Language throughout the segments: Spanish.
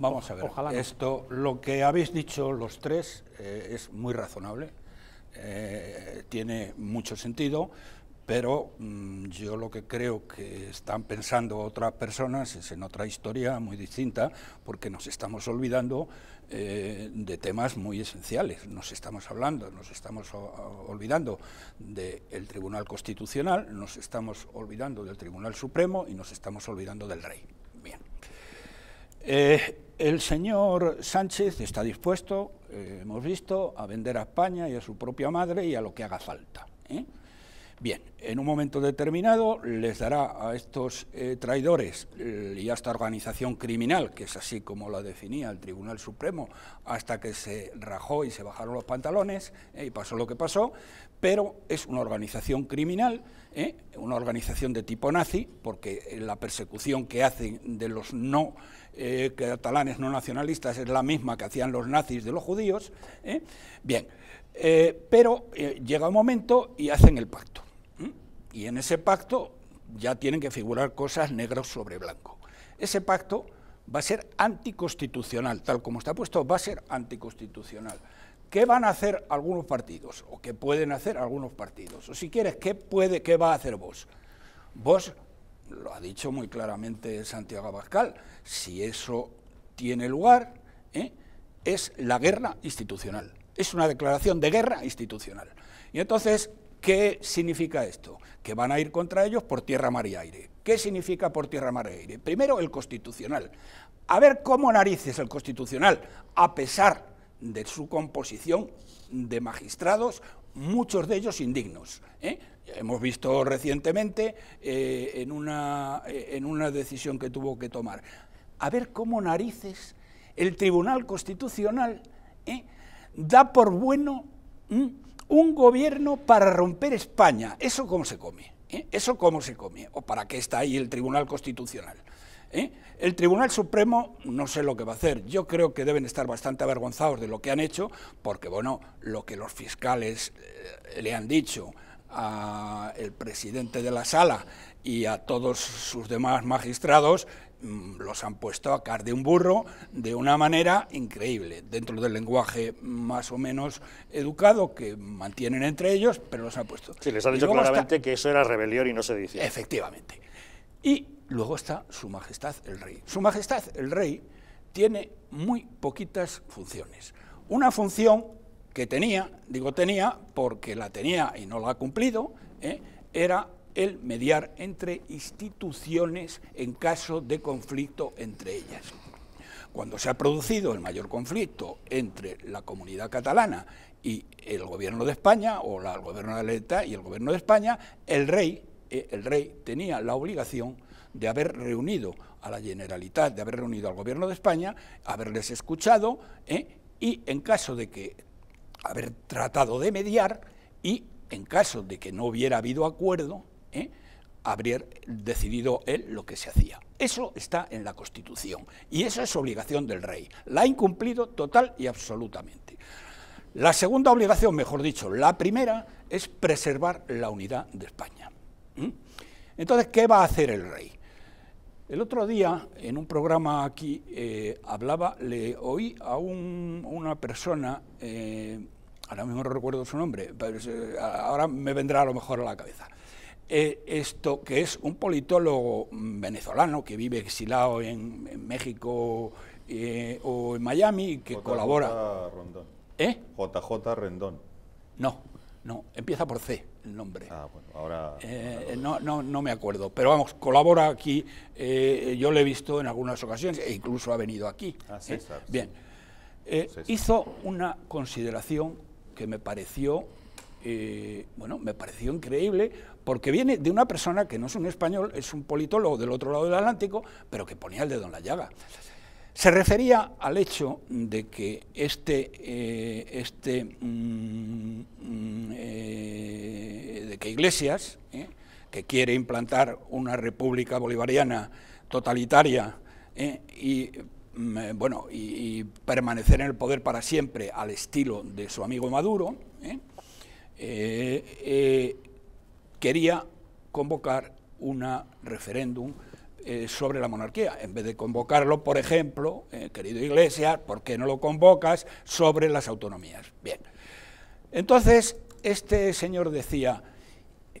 Vamos a ver, esto, lo que habéis dicho los tres eh, es muy razonable, eh, tiene mucho sentido, pero mm, yo lo que creo que están pensando otras personas es en otra historia muy distinta, porque nos estamos olvidando eh, de temas muy esenciales. Nos estamos hablando, nos estamos olvidando del Tribunal Constitucional, nos estamos olvidando del Tribunal Supremo y nos estamos olvidando del Rey. Bien. El señor Sánchez está dispuesto, eh, hemos visto, a vender a España y a su propia madre y a lo que haga falta. ¿eh? Bien, en un momento determinado les dará a estos eh, traidores y a esta organización criminal, que es así como la definía el Tribunal Supremo, hasta que se rajó y se bajaron los pantalones eh, y pasó lo que pasó, pero es una organización criminal, eh, una organización de tipo nazi, porque la persecución que hacen de los no catalanes no nacionalistas es la misma que hacían los nazis de los judíos. Bien, pero llega un momento y hacen el pacto. Y en ese pacto ya tienen que figurar cosas negras sobre blanco. Ese pacto va a ser anticonstitucional, tal como está puesto, va a ser anticonstitucional. ¿Qué van a hacer algunos partidos? ¿O qué pueden hacer algunos partidos? O si quieres, ¿qué, puede, qué va a hacer vos? Vos, lo ha dicho muy claramente Santiago Abascal, si eso tiene lugar, ¿eh? es la guerra institucional. Es una declaración de guerra institucional. Y entonces, ¿Qué significa esto? Que van a ir contra ellos por tierra, mar y aire. ¿Qué significa por tierra, mar y aire? Primero, el constitucional. A ver cómo narices el constitucional, a pesar de su composición de magistrados, muchos de ellos indignos. ¿eh? Hemos visto recientemente eh, en, una, eh, en una decisión que tuvo que tomar. A ver cómo narices el Tribunal Constitucional da por bueno un gobierno para romper España. ¿Eso cómo se come? ¿Eh? ¿Eso cómo se come? ¿O para qué está ahí el Tribunal Constitucional? ¿Eh? El Tribunal Supremo no sé lo que va a hacer. Yo creo que deben estar bastante avergonzados de lo que han hecho, porque, bueno, lo que los fiscales eh, le han dicho el presidente de la sala y a todos sus demás magistrados mm, los han puesto a car de un burro de una manera increíble, dentro del lenguaje más o menos educado que mantienen entre ellos, pero los han puesto. Sí, les han dicho claramente que eso era rebelión y no se dice. Efectivamente. Y luego está Su Majestad el Rey. Su Majestad el Rey tiene muy poquitas funciones. Una función que tenía, digo tenía porque la tenía y no la ha cumplido, ¿eh? era el mediar entre instituciones en caso de conflicto entre ellas. Cuando se ha producido el mayor conflicto entre la comunidad catalana y el gobierno de España, o la, el gobierno de Aleta y el gobierno de España, el rey, ¿eh? el rey tenía la obligación de haber reunido a la Generalitat, de haber reunido al gobierno de España, haberles escuchado ¿eh? y en caso de que haber tratado de mediar y, en caso de que no hubiera habido acuerdo, ¿eh? habría decidido él lo que se hacía. Eso está en la Constitución y esa es obligación del rey. La ha incumplido total y absolutamente. La segunda obligación, mejor dicho, la primera, es preservar la unidad de España. Entonces, ¿qué va a hacer el rey? El otro día, en un programa aquí, eh, hablaba, le oí a una persona, eh, ahora mismo no recuerdo su nombre, pero eh, ahora me vendrá a lo mejor a la cabeza. esto que es un politólogo venezolano que vive exilado en, México o en Miami que colabora. JJ Rendón. ¿Eh? JJ Rendón. No, no, empieza por C el nombre. Ah, bueno, ahora... Eh, eh, no, me acuerdo, pero vamos, colabora aquí, eh, yo lo he visto en algunas ocasiones, e incluso ha venido aquí. Ah, Bien, hizo una consideración que me pareció, bueno, me pareció increíble, porque viene de una persona que no es un español, es un politólogo del otro lado del Atlántico, pero que ponía el dedo en la llaga. Se refería al hecho de que este, este mm, mm, Iglesias, ¿eh? que quiere implantar una república bolivariana totalitaria ¿eh? y, mm, eh, bueno, y, permanecer en el poder para siempre al estilo de su amigo Maduro, quería convocar un referéndum sobre la monarquía. En vez de convocarlo, por ejemplo, querido Iglesias, ¿por qué no lo convocas sobre las autonomías? Bien. Entonces, este señor decía,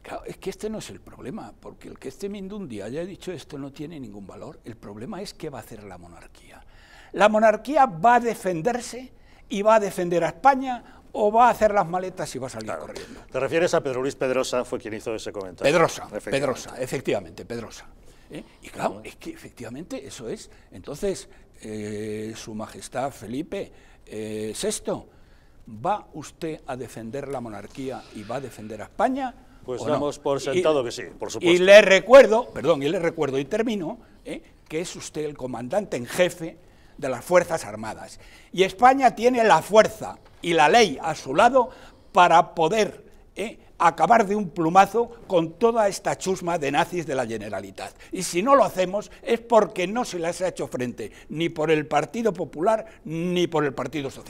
eh, claro, es que este no es el problema, porque el que este Mindundi haya dicho esto no tiene ningún valor. El problema es qué va a hacer la monarquía. ¿La monarquía va a defenderse y va a defender a España o va a hacer las maletas y va a salir corriendo? Te refieres a Pedro Luis Pedrosa, fue quien hizo ese comentario. Pedrosa, efectivamente. Pedrosa, efectivamente, Pedrosa. ¿eh? Y claro, es que efectivamente eso es. Entonces, eh, Su Majestad Felipe eh, VI, ¿va usted a defender la monarquía y va a defender a España? Pues damos por sentado que sí, por supuesto. Y le recuerdo, perdón, y le recuerdo y termino, ¿eh? que es usted el comandante en jefe de las Fuerzas Armadas. Y España tiene la fuerza y la ley a su lado para poder ¿eh? acabar de un plumazo con toda esta chusma de nazis de la Generalitat. Y si no lo hacemos es porque no se las ha hecho frente ni por el Partido Popular ni por el Partido Socialista.